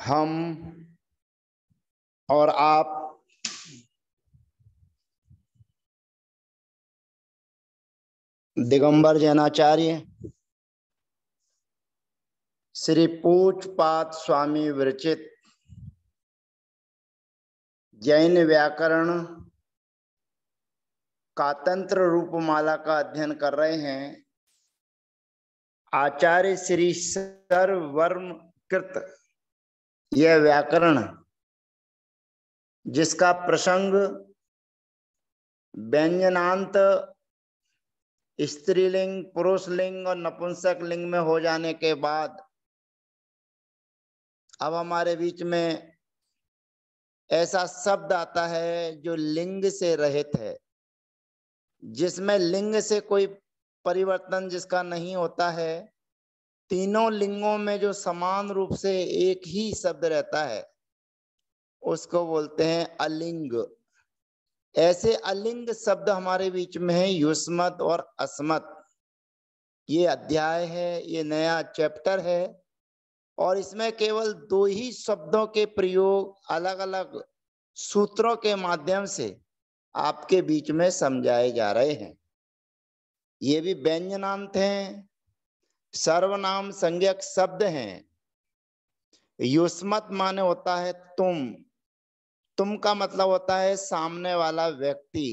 हम और आप दिगंबर जैनाचार्य श्री पूजपात स्वामी विरचित जैन व्याकरण का तंत्र रूपमाला का अध्ययन कर रहे हैं आचार्य श्री सर्ववर्म कृत यह व्याकरण जिसका प्रसंग व्यंजनांत स्त्रीलिंग पुरुष लिंग और नपुंसक लिंग में हो जाने के बाद अब हमारे बीच में ऐसा शब्द आता है जो लिंग से रहित है जिसमें लिंग से कोई परिवर्तन जिसका नहीं होता है तीनों लिंगों में जो समान रूप से एक ही शब्द रहता है उसको बोलते हैं अलिंग ऐसे अलिंग शब्द हमारे बीच में है युष्मत और अस्मत ये अध्याय है ये नया चैप्टर है और इसमें केवल दो ही शब्दों के प्रयोग अलग अलग सूत्रों के माध्यम से आपके बीच में समझाए जा रहे हैं ये भी व्यंजनांत हैं सर्वनाम संज्ञक शब्द हैं युष्मत माने होता है तुम तुम का मतलब होता है सामने वाला व्यक्ति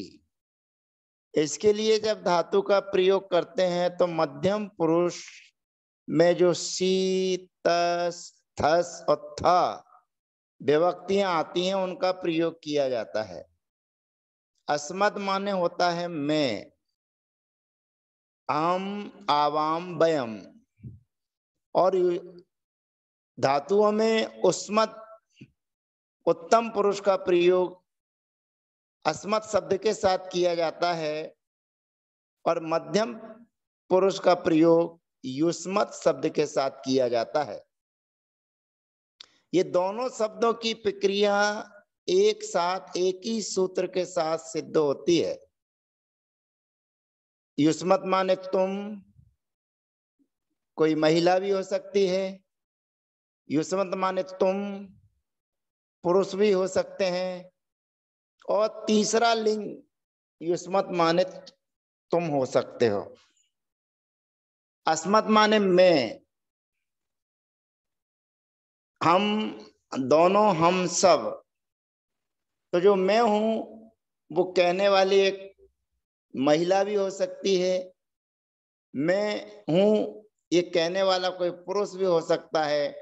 इसके लिए जब धातु का प्रयोग करते हैं तो मध्यम पुरुष में जो सी तस थस और थ विभक्तियां आती हैं उनका प्रयोग किया जाता है अस्मद माने होता है मैं आम आवाम बयम और धातुओं में उस्मत उत्तम पुरुष का प्रयोग अस्मत शब्द के साथ किया जाता है और मध्यम पुरुष का प्रयोग युष्मत शब्द के साथ किया जाता है ये दोनों शब्दों की प्रक्रिया एक साथ एक ही सूत्र के साथ सिद्ध होती है युष्मत माने तुम कोई महिला भी हो सकती है युष्मत माने तुम पुरुष भी हो सकते हैं और तीसरा लिंग युष्मत माने तुम हो सकते हो अस्मत माने मैं हम दोनों हम सब तो जो मैं हूं वो कहने वाली एक महिला भी हो सकती है मैं हूं ये कहने वाला कोई पुरुष भी हो सकता है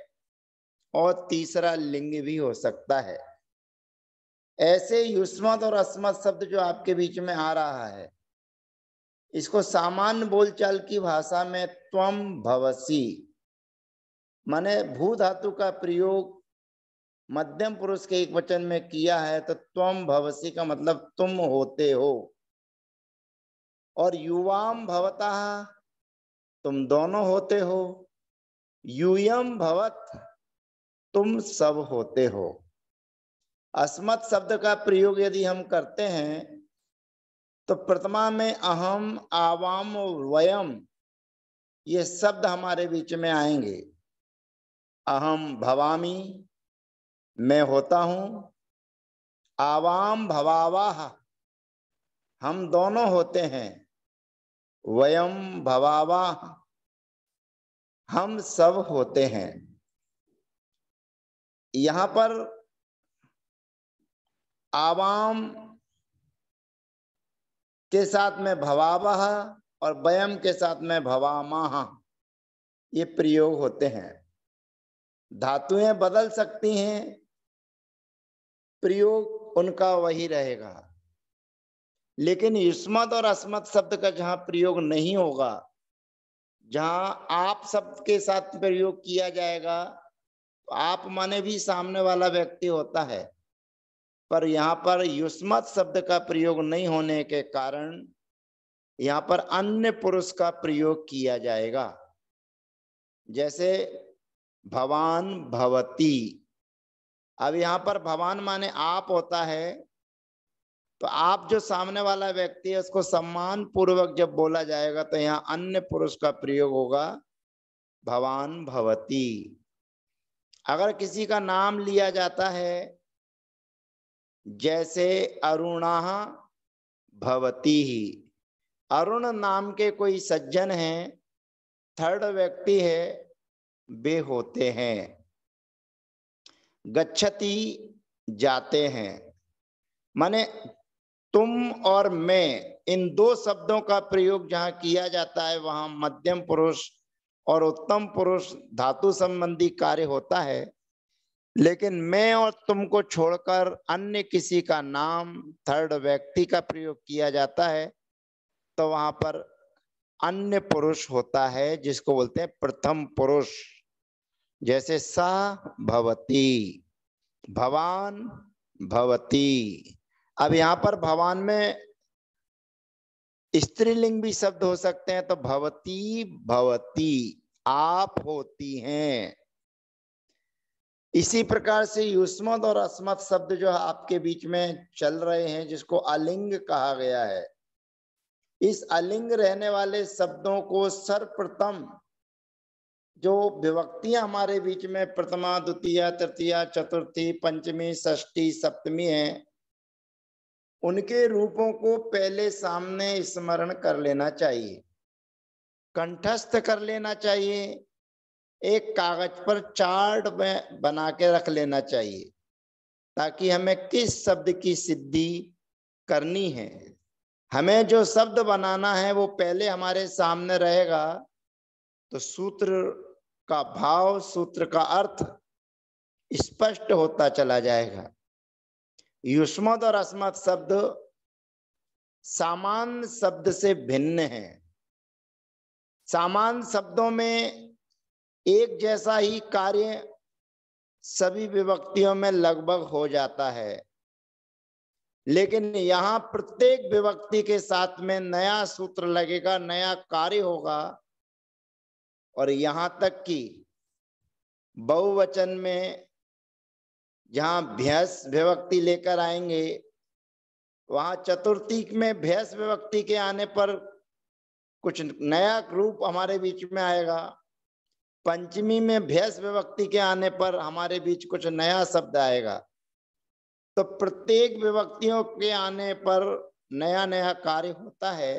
और तीसरा लिंग भी हो सकता है ऐसे युष्मत और अस्मत शब्द जो आपके बीच में आ रहा है इसको सामान्य बोलचाल की भाषा में त्वम भवसी माने भू धातु का प्रयोग मध्यम पुरुष के एक वचन में किया है तो त्वम भवसी का मतलब तुम होते हो और युवाम भवता तुम दोनों होते हो यूयम भवत तुम सब होते हो अस्मत शब्द का प्रयोग यदि हम करते हैं तो प्रथमा में अहम आवाम वयम ये शब्द हमारे बीच में आएंगे अहम भवामी मैं होता हूँ आवाम भवावाह हम दोनों होते हैं वयम भवावा हम सब होते हैं यहाँ पर आवाम के साथ में भवावह और वयम के साथ में भवामाह ये प्रयोग होते हैं धातुएं बदल सकती हैं प्रयोग उनका वही रहेगा लेकिन युष्मत और अस्मत शब्द का जहां प्रयोग नहीं होगा जहां आप शब्द के साथ प्रयोग किया जाएगा तो आप माने भी सामने वाला व्यक्ति होता है पर यहाँ पर युष्मत शब्द का प्रयोग नहीं होने के कारण यहाँ पर अन्य पुरुष का प्रयोग किया जाएगा जैसे भवान भवती अब यहाँ पर भवान माने आप होता है तो आप जो सामने वाला व्यक्ति है उसको सम्मान पूर्वक जब बोला जाएगा तो यहाँ अन्य पुरुष का प्रयोग होगा भवान भवती अगर किसी का नाम लिया जाता है जैसे अरुणा भवती ही अरुण नाम के कोई सज्जन है थर्ड व्यक्ति है वे होते हैं गच्छती जाते हैं माने तुम और मैं इन दो शब्दों का प्रयोग जहां किया जाता है वहां मध्यम पुरुष और उत्तम पुरुष धातु संबंधी कार्य होता है लेकिन मैं और तुमको छोड़कर अन्य किसी का नाम थर्ड व्यक्ति का प्रयोग किया जाता है तो वहां पर अन्य पुरुष होता है जिसको बोलते हैं प्रथम पुरुष जैसे सा भवती भवान भवती अब यहाँ पर भवान में स्त्रीलिंग भी शब्द हो सकते हैं तो भवती भवती आप होती हैं इसी प्रकार से युष्मत और अस्मत शब्द जो आपके बीच में चल रहे हैं जिसको अलिंग कहा गया है इस अलिंग रहने वाले शब्दों को सर्वप्रथम जो विभक्तियां हमारे बीच में प्रथमा द्वितीय तृतीय चतुर्थी पंचमी षष्ठी सप्तमी है उनके रूपों को पहले सामने स्मरण कर लेना चाहिए कंठस्थ कर लेना चाहिए एक कागज पर चार्ट बना के रख लेना चाहिए ताकि हमें किस शब्द की सिद्धि करनी है हमें जो शब्द बनाना है वो पहले हमारे सामने रहेगा तो सूत्र का भाव सूत्र का अर्थ स्पष्ट होता चला जाएगा युष्मद और अस्मद शब्द सामान शब्द से भिन्न है सामान शब्दों में एक जैसा ही कार्य सभी विभक्तियों में लगभग हो जाता है लेकिन यहाँ प्रत्येक विभक्ति के साथ में नया सूत्र लगेगा नया कार्य होगा और यहाँ तक कि बहुवचन में जहां भैंस विभक्ति लेकर आएंगे वहां चतुर्थी में भैंस विभक्ति के आने पर कुछ नया रूप हमारे बीच में आएगा पंचमी में भैंस विभक्ति के आने पर हमारे बीच कुछ नया शब्द आएगा तो प्रत्येक विभक्तियों के आने पर नया नया कार्य होता है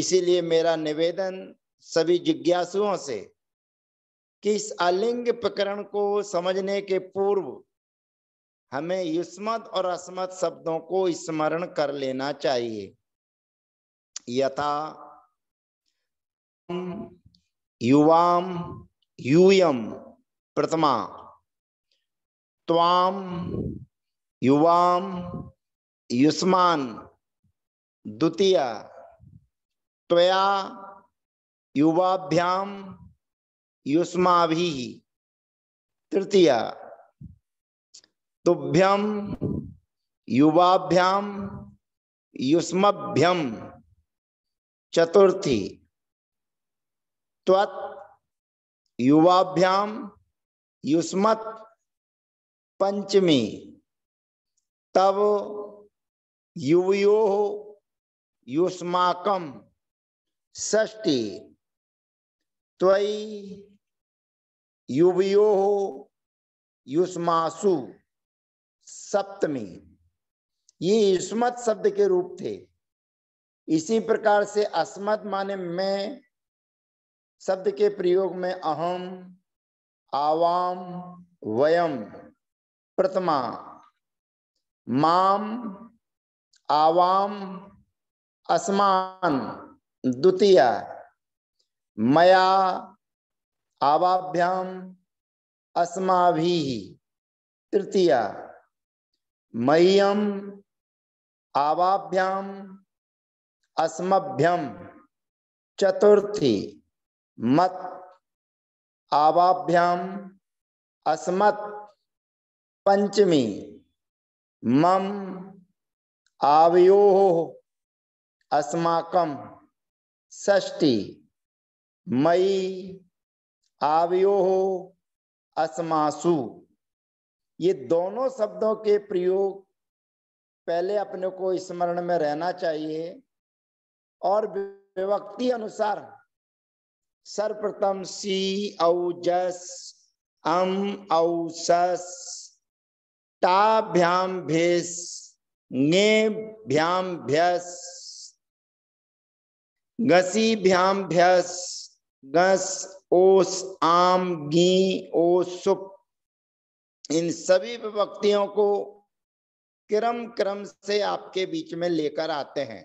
इसीलिए मेरा निवेदन सभी जिज्ञासुओं से कि इस आलिंग प्रकरण को समझने के पूर्व हमें युष्मत और अस्मत शब्दों को स्मरण कर लेना चाहिए यथा युवाम यूयम प्रथमा त्वाम युवाम युष्मान द्वितीय त्वया युवाभ्याम युष्मा तृतीया तुभ्यम युवाभ्याम युष्मभ्यम चतुर्थी त्वत् युवाभ्याम युष्मत पंचमी तव युवो युष्माकम षष्टी तयि युवो युष्मासु सप्तमी ये इसमत शब्द के रूप थे इसी प्रकार से अस्मत माने मैं शब्द के प्रयोग में अहम आवाम वयम प्रथमा माम आवाम असमान द्वितीय मया आवाभ्याम भी तृतीया मह्यम आवाभ्याम अस्मभ्यम चतुर्थी मत आवाभ्याम अस्मत् पंचमी मम आवयो अस्माकम षष्टी मई आवयो अस्मासु ये दोनों शब्दों के प्रयोग पहले अपने को स्मरण में रहना चाहिए और विभक्ति अनुसार सर्वप्रथम सी औजस अम औसस टाभ्याम भेस ने भ्याम भ्यस गसी भ्याम भ्यस गस ओस आम गी ओस सुप इन सभी विभक्तियों को क्रम क्रम से आपके बीच में लेकर आते हैं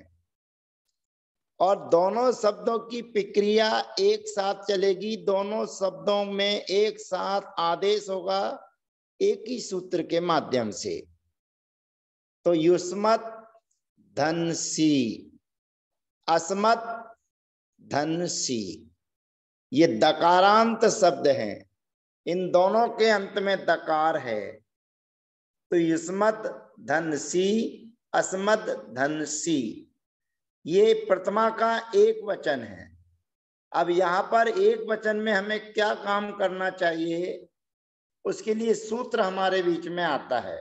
और दोनों शब्दों की प्रक्रिया एक साथ चलेगी दोनों शब्दों में एक साथ आदेश होगा एक ही सूत्र के माध्यम से तो युष्मत धनसी अस्मत धनसी ये दकारांत शब्द हैं इन दोनों के अंत में दकार है तो युष्मत धन सी अस्मद धन सी ये प्रतिमा का एक वचन है अब यहाँ पर एक वचन में हमें क्या काम करना चाहिए उसके लिए सूत्र हमारे बीच में आता है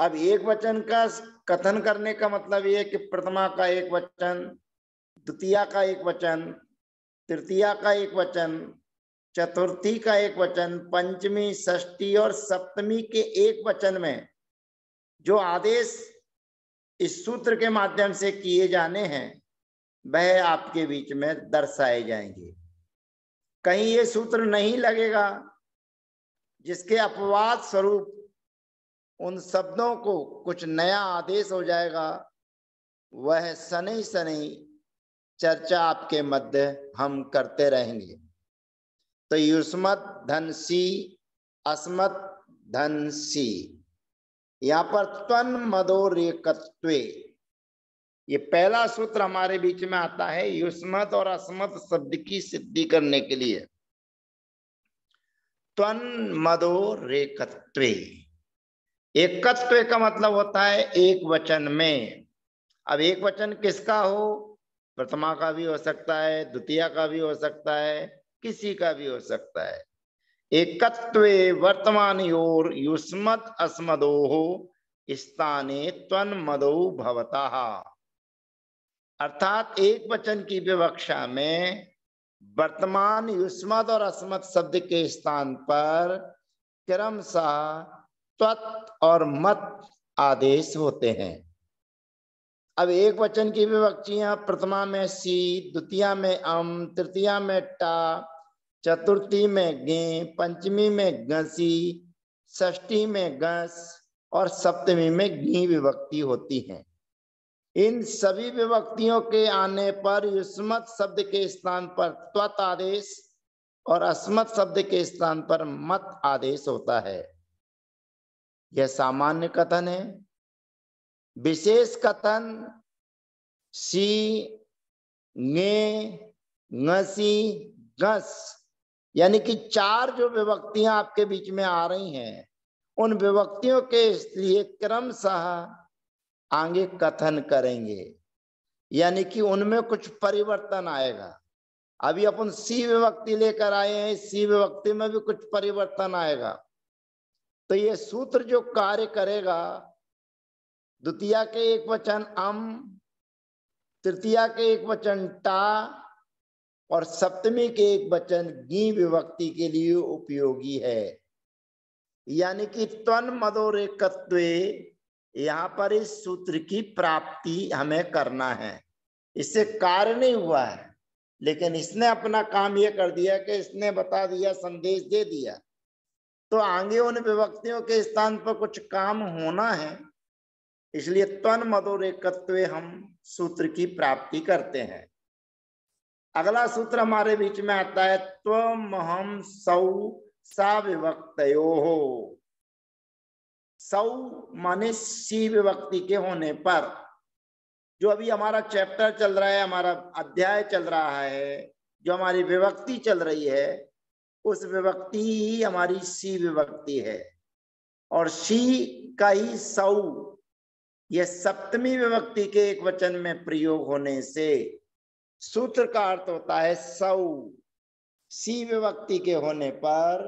अब एक वचन का कथन करने का मतलब ये कि प्रथमा का एक वचन द्वितीय का एक वचन तृतीया का एक वचन चतुर्थी का एक वचन पंचमी षष्टी और सप्तमी के एक वचन में जो आदेश इस सूत्र के माध्यम से किए जाने हैं वह आपके बीच में दर्शाए जाएंगे कहीं ये सूत्र नहीं लगेगा जिसके अपवाद स्वरूप उन शब्दों को कुछ नया आदेश हो जाएगा वह सनी सनी चर्चा आपके मध्य हम करते रहेंगे तो युष्मत धन सी अस्मत धन सी यहाँ पर त्वन रेक ये पहला सूत्र हमारे बीच में आता है युष्मत और अस्मत शब्द की सिद्धि करने के लिए त्वन मदोरेकत्वे एकत्व का मतलब होता है एक वचन में अब एक वचन किसका हो प्रथमा का भी हो सकता है द्वितीय का भी हो सकता है किसी का भी हो सकता है एकत्व वर्तमान योर युष्मत अस्मदो स्थाने त्वन मदो भवता अर्थात एक वचन की विवक्षा में वर्तमान युष्मत और अस्मत शब्द के स्थान पर क्रमशः त्वत और मत आदेश होते हैं अब एक वचन की विभक्तियां प्रथमा में सी द्वितीय में अम तृतीय में टा चतुर्थी में गे पंचमी में घसी षष्ठी में घस और सप्तमी में घी विभक्ति होती है इन सभी विभक्तियों के आने पर युष्मत शब्द के स्थान पर त्वत आदेश और अस्मत शब्द के स्थान पर मत आदेश होता है यह सामान्य कथन है विशेष कथन सी गे ngसी गस यानी कि चार जो विभक्तियां आपके बीच में आ रही हैं उन विभक्तियों के इसलिए क्रमशः आगे कथन करेंगे यानी कि उनमें कुछ परिवर्तन आएगा अभी अपन सी विभक्ति लेकर आए हैं सी विभक्ति में भी कुछ परिवर्तन आएगा तो ये सूत्र जो कार्य करेगा द्वितीय के एक वचन अम तृतीया के एक वचन टा और सप्तमी के एक वचन गी विभक्ति के लिए उपयोगी है यानी कि त्वन मदोरेकत्व यहाँ पर इस सूत्र की प्राप्ति हमें करना है इससे कार्य नहीं हुआ है लेकिन इसने अपना काम यह कर दिया कि इसने बता दिया संदेश दे दिया तो आगे उन विभक्तियों के स्थान पर कुछ काम होना है इसलिए तन मदोरेकत्व हम सूत्र की प्राप्ति करते हैं अगला सूत्र हमारे बीच में आता है त्वम हम सौ सा विभक्त हो सौ माने सी विभक्ति के होने पर जो अभी हमारा चैप्टर चल रहा है हमारा अध्याय चल रहा है जो हमारी विभक्ति चल रही है उस विभक्ति ही हमारी सी विभक्ति है और सी का ही सऊ यह सप्तमी विभक्ति के एक वचन में प्रयोग होने से सूत्र का अर्थ होता है सौ सी विभक्ति के होने पर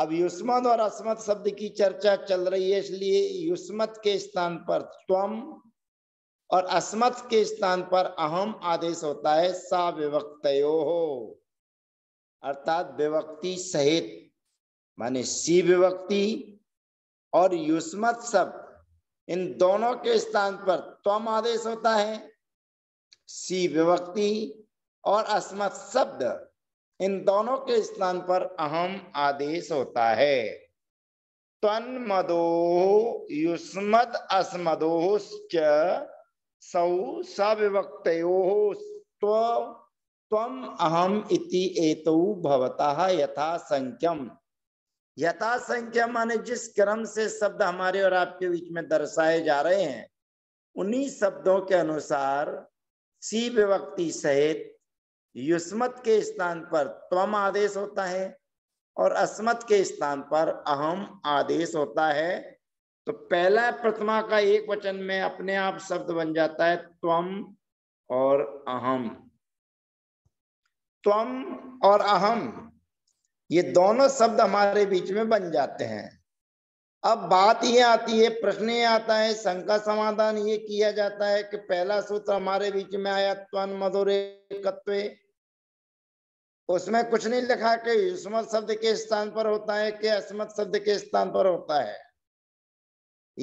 अब युष्मत और अस्मत शब्द की चर्चा चल रही है इसलिए युष्मत के स्थान पर त्वम और अस्मत के स्थान पर अहम आदेश होता है सा विभक्त हो अर्थात विभक्ति सहित माने सी विभक्ति और युष्मत शब्द इन दोनों के स्थान पर तम आदेश होता है सी विभक्ति और अस्मत शब्द इन दोनों के स्थान पर अहम आदेश होता है तन्मदो युष्मद अस्मदोश्च सौ सविभक्तो अहम इति एतौ भवतः यथा संख्यम यथा संख्या माने जिस क्रम से शब्द हमारे और आपके बीच में दर्शाए जा रहे हैं उन्हीं शब्दों के अनुसार सी विभक्ति सहित युष्मत के स्थान पर त्वम आदेश होता है और अस्मत के स्थान पर अहम आदेश होता है तो पहला प्रतिमा का एक वचन में अपने आप शब्द बन जाता है त्वम और अहम त्वम और अहम ये दोनों शब्द हमारे बीच में बन जाते हैं अब बात ये आती है प्रश्न ये आता है शंका समाधान ये किया जाता है कि पहला सूत्र हमारे बीच में आया त्वन मधुरे उसमें कुछ नहीं लिखा कि युष्मत शब्द के स्थान पर होता है कि अस्मत शब्द के स्थान पर होता है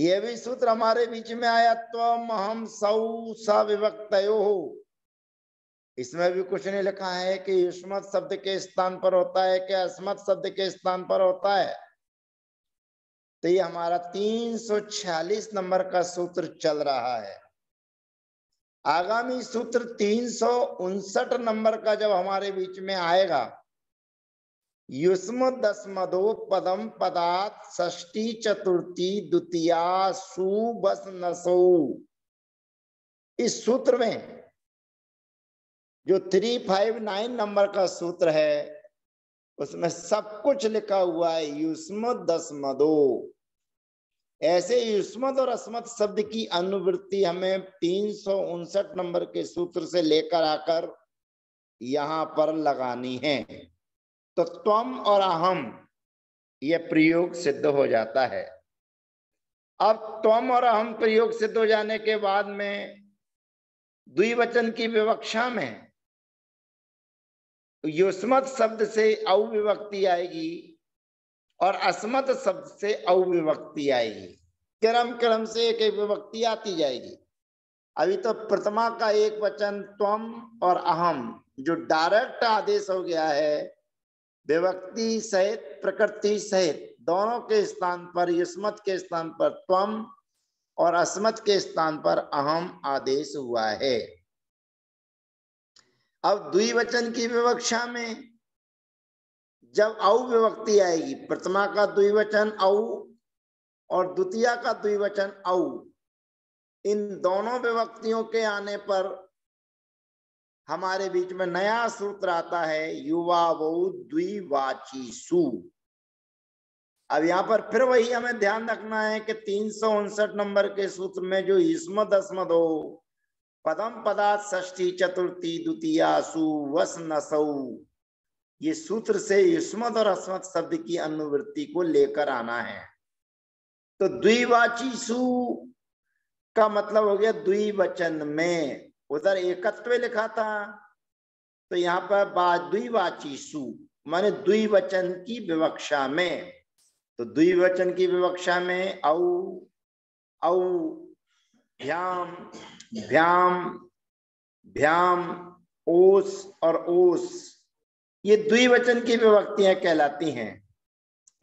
यह भी सूत्र हमारे बीच में आया त्वम हम सौ सविभक्त हो इसमें भी कुछ नहीं लिखा है कि युष्मत शब्द के स्थान पर होता है कि अस्मत शब्द के स्थान पर होता है तो ये हमारा 346 नंबर का सूत्र चल रहा है आगामी सूत्र तीन नंबर का जब हमारे बीच में आएगा युष्म दसमदो पदम पदात ष्टी चतुर्थी द्वितीया सु बस नसो इस सूत्र में जो थ्री फाइव नाइन नंबर का सूत्र है उसमें सब कुछ लिखा हुआ है युष्मत दसमदो ऐसे युष्मत और अस्मत शब्द की अनुवृत्ति हमें तीन सौ उनसठ नंबर के सूत्र से लेकर आकर यहां पर लगानी है तो त्वम और अहम यह प्रयोग सिद्ध हो जाता है अब त्वम और अहम प्रयोग सिद्ध हो जाने के बाद में द्विवचन की विवक्षा में युष्मत शब्द से अविभक्ति आएगी और अस्मत शब्द से अविभक्ति आएगी क्रम क्रम से एक एक विभक्ति आती जाएगी अभी तो प्रथमा का एक वचन त्वम और अहम जो डायरेक्ट आदेश हो गया है विभक्ति सहित प्रकृति सहित दोनों के स्थान पर युष्मत के स्थान पर त्वम और अस्मत के स्थान पर अहम आदेश हुआ है अब द्विवचन की विवक्षा में जब औ विभक्ति आएगी प्रथमा का द्विवचन औ और द्वितीय का द्विवचन औ इन दोनों विभक्तियों के आने पर हमारे बीच में नया सूत्र आता है युवा वो द्विवाची सु अब यहां पर फिर वही हमें ध्यान रखना है कि तीन नंबर के सूत्र में जो इसमद अस्मद हो पदम पदात षष्ठी चतुर्थी द्वितीयासु वस नसऊ ये सूत्र से युष्मत और अस्मत शब्द की अनुवृत्ति को लेकर आना है तो द्विवाची सु का मतलब हो गया द्विवचन में उधर एकत्व लिखा था तो यहाँ पर द्विवाची सु माने द्विवचन की विवक्षा में तो द्विवचन की विवक्षा में औ भ्याम भ्याम भ्याम ओस और ओस ये द्विवचन की विभक्तियां कहलाती हैं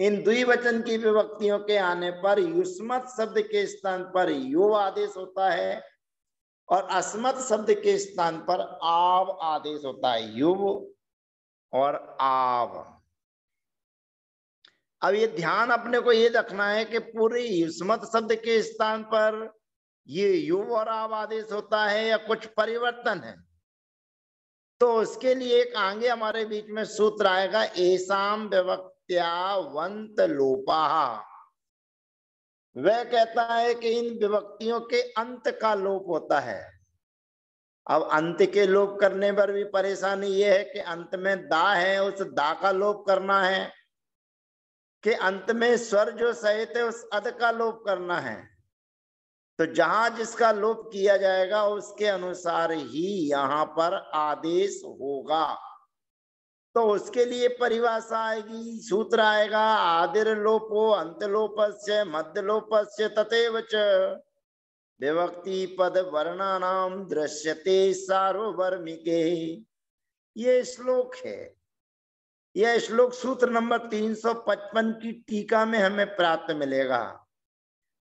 इन द्विवचन की विभक्तियों के आने पर युष्मत शब्द के स्थान पर यो आदेश होता है और अस्मत शब्द के स्थान पर आव आदेश होता है युव और आव अब ये ध्यान अपने को ये रखना है कि पूरे युष्मत शब्द के स्थान पर ये और आवादेश होता है या कुछ परिवर्तन है तो उसके लिए एक आगे हमारे बीच में सूत्र आएगा एसाम व्यवक्त्या वंत वह कहता है कि इन विभक्तियों के अंत का लोप होता है अब अंत के लोप करने पर भी परेशानी यह है कि अंत में दा है उस दा का लोप करना है कि अंत में स्वर जो सहित है उस अद का लोप करना है तो जहां जिसका लोप किया जाएगा उसके अनुसार ही यहाँ पर आदेश होगा तो उसके लिए परिभाषा आएगी सूत्र आएगा आदिर लोपो लोप से लोप से तथेव विभक्ति पद वर्णा नाम दृश्यते सार्वर्मिके ये श्लोक है यह श्लोक सूत्र नंबर 355 की टीका में हमें प्राप्त मिलेगा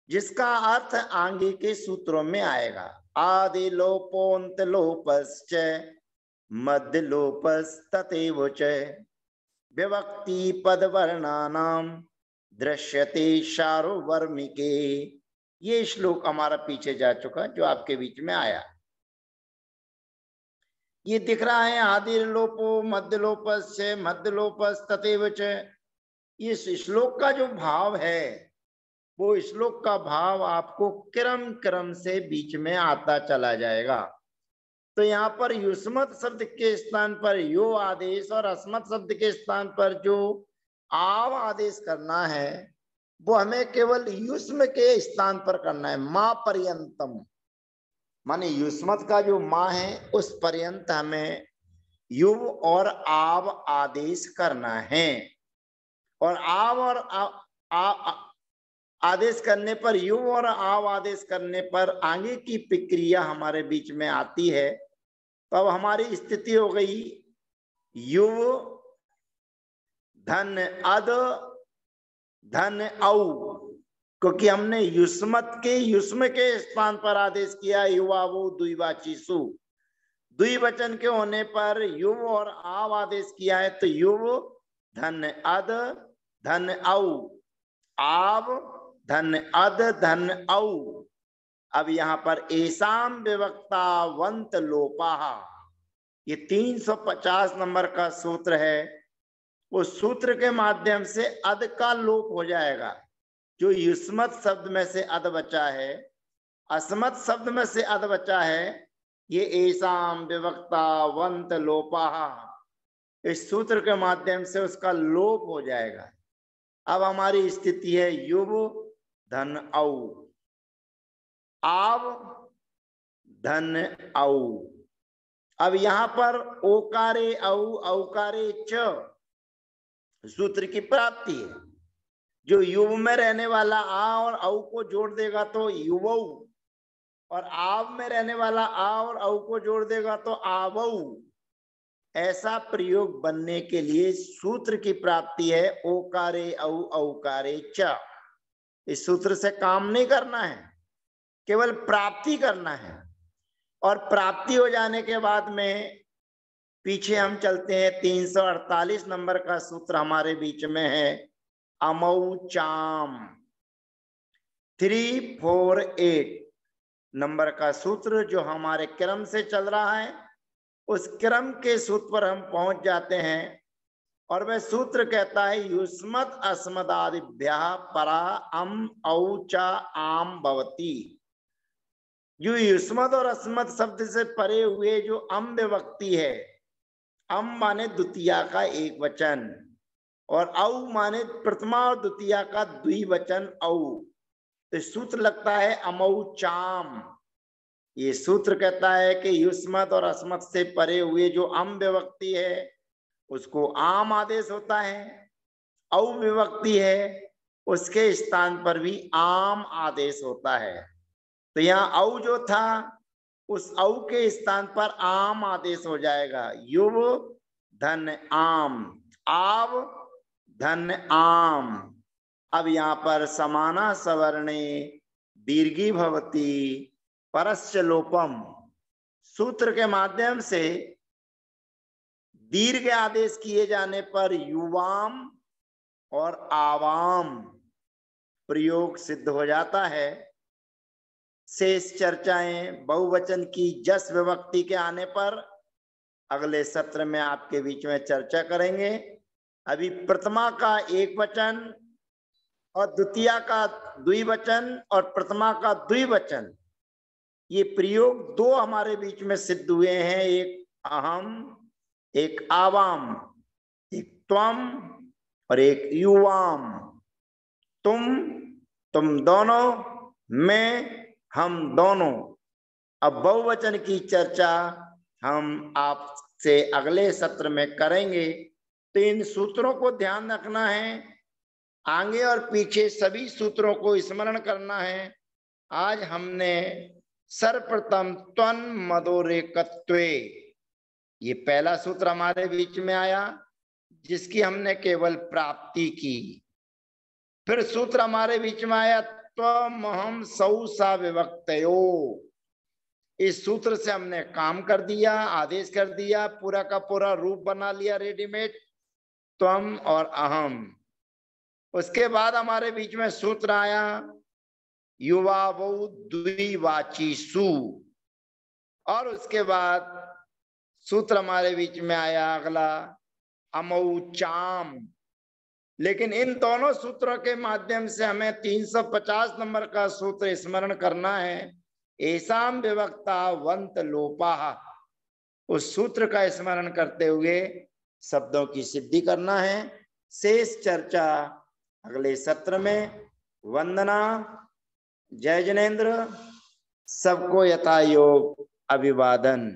जिसका अर्थ आगे के सूत्रों में आएगा आदि लोपोन्त लोपश्च मध्य लोपस्तव विभक्ति पद वर्णानाम दृश्यते वर्मिके ये श्लोक हमारा पीछे जा चुका जो आपके बीच में आया ये दिख रहा है आदि लोपो मध्य लोपस मध्य लोपस तथेव ये श्लोक का जो भाव है वो श्लोक का भाव आपको क्रम क्रम से बीच में आता चला जाएगा तो यहाँ पर युष्मत शब्द के स्थान पर यो आदेश और अस्मत शब्द के स्थान पर जो आव आदेश करना है वो हमें केवल युष्म के स्थान पर करना है माँ पर्यंतम माने युष्मत का जो माँ है उस पर्यंत हमें युव और आव आदेश करना है और आव और आ, आ, आ, आदेश करने पर यू और आव आदेश करने पर आगे की प्रक्रिया हमारे बीच में आती है तो अब हमारी स्थिति हो गई युव धन अद धन औ क्योंकि हमने युष्मत के युष्म के स्थान पर आदेश किया युवा वो द्विवाचीसु द्विवचन के होने पर युव और आव आदेश किया है तो युव धन अद धन औ आव धन अद धन औ अब यहाँ पर एसाम विवक्ता वंत लोपाहा ये 350 नंबर का सूत्र है उस सूत्र के माध्यम से अद का लोप हो जाएगा जो युष्मत शब्द में से अद बचा है असमत शब्द में से अद बचा है ये ऐसाम विवक्ता वंत लोपाहा इस सूत्र के माध्यम से उसका लोप हो जाएगा अब हमारी स्थिति है युव धन औ आव धन औ अब यहां पर ओकारे औ औकारे च सूत्र की प्राप्ति है जो युव में रहने वाला आ और औ को जोड़ देगा तो युव और आव में रहने वाला आ और औ को जोड़ देगा तो आव ऐसा प्रयोग बनने के लिए सूत्र की प्राप्ति है ओकारे औ औकारे च इस सूत्र से काम नहीं करना है केवल प्राप्ति करना है और प्राप्ति हो जाने के बाद में पीछे हम चलते हैं 348 नंबर का सूत्र हमारे बीच में है अमौ चाम थ्री फोर एट नंबर का सूत्र जो हमारे क्रम से चल रहा है उस क्रम के सूत्र पर हम पहुंच जाते हैं और वह सूत्र कहता है युष्मत अस्मदादिभ्या परा अम अं औचा आम भवती जो युष्मत और अस्मत शब्द से परे हुए जो अम व्यक्ति है अम माने द्वितीया का एक वचन और औ माने प्रथमा और द्वितीया का द्विवचन औ तो सूत्र लगता है अमौ चाम ये सूत्र कहता है कि युष्मत और अस्मत से परे हुए जो अम है उसको आम आदेश होता है अविभक्ति है उसके स्थान पर भी आम आदेश होता है तो यहाँ औ जो था उस औ के स्थान पर आम आदेश हो जाएगा युव धन आम आव धन आम अब यहाँ पर समाना सवर्णे दीर्घी भवती परस्य लोपम सूत्र के माध्यम से दीर्घ आदेश किए जाने पर युवाम और आवाम प्रयोग सिद्ध हो जाता है शेष चर्चाएं बहुवचन की जस विभक्ति के आने पर अगले सत्र में आपके बीच में चर्चा करेंगे अभी प्रथमा का एक वचन और द्वितीय का द्विवचन और प्रथमा का द्विवचन ये प्रयोग दो हमारे बीच में सिद्ध हुए हैं एक अहम एक आवाम एक त्वम और एक युवाम तुम तुम दोनों मैं हम दोनों अब बहुवचन की चर्चा हम आपसे अगले सत्र में करेंगे तो इन सूत्रों को ध्यान रखना है आगे और पीछे सभी सूत्रों को स्मरण करना है आज हमने सर्वप्रथम त्वन मदोरेकत्वे ये पहला सूत्र हमारे बीच में आया जिसकी हमने केवल प्राप्ति की फिर सूत्र हमारे बीच में आया त्वहम सऊ सा विभक्त इस सूत्र से हमने काम कर दिया आदेश कर दिया पूरा का पूरा रूप बना लिया रेडीमेड तम और अहम उसके बाद हमारे बीच में सूत्र आया युवा वो द्विवाची सु और उसके बाद सूत्र हमारे बीच में आया अगला अमऊ चाम लेकिन इन दोनों सूत्रों के माध्यम से हमें 350 नंबर का सूत्र स्मरण करना है ऐसा विवक्ता वंत लोपा उस सूत्र का स्मरण करते हुए शब्दों की सिद्धि करना है शेष चर्चा अगले सत्र में वंदना जय जनेन्द्र सबको यथा योग अभिवादन